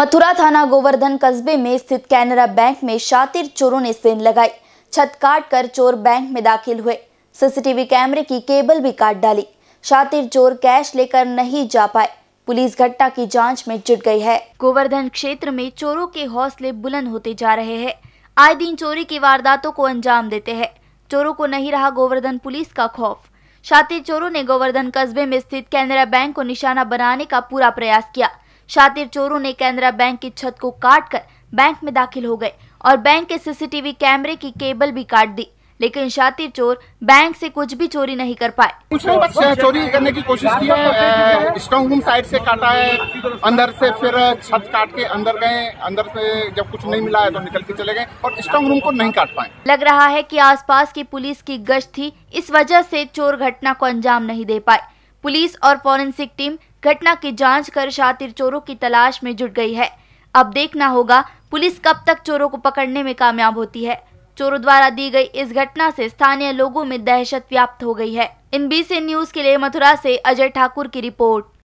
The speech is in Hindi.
मथुरा थाना गोवर्धन कस्बे में स्थित कैनरा बैंक में शातिर चोरों ने सेन लगाई छत काट कर चोर बैंक में दाखिल हुए सीसीटीवी कैमरे की केबल भी काट डाली शातिर चोर कैश लेकर नहीं जा पाए पुलिस घटना की जांच में जुट गई है गोवर्धन क्षेत्र में चोरों के हौसले बुलंद होते जा रहे हैं आए दिन चोरी की वारदातों को अंजाम देते हैं चोरों को नहीं रहा गोवर्धन पुलिस का खौफ शातिर चोरों ने गोवर्धन कस्बे में स्थित कैनरा बैंक को निशाना बनाने का पूरा प्रयास किया शातिर चोरों ने कैनरा बैंक की छत को काट कर बैंक में दाखिल हो गए और बैंक के सीसीटीवी कैमरे की केबल भी काट दी लेकिन शातिर चोर बैंक से कुछ भी चोरी नहीं कर पाए कुछ नहीं बस चोरी करने की कोशिश की है स्ट्रॉन्ग रूम साइड से काटा है अंदर से फिर छत काट के अंदर गए अंदर से जब कुछ नहीं मिला है तो निकल के चले गए और स्ट्रॉन्ग रूम को नहीं काट पाए लग रहा है कि आसपास की पुलिस की गश्त थी इस वजह से चोर घटना को अंजाम नहीं दे पाए पुलिस और फॉरेंसिक टीम घटना की जांच कर शातिर चोरों की तलाश में जुट गई है अब देखना होगा पुलिस कब तक चोरों को पकड़ने में कामयाब होती है चोरों द्वारा दी गई इस घटना से स्थानीय लोगों में दहशत व्याप्त हो गई है इन बी न्यूज के लिए मथुरा से अजय ठाकुर की रिपोर्ट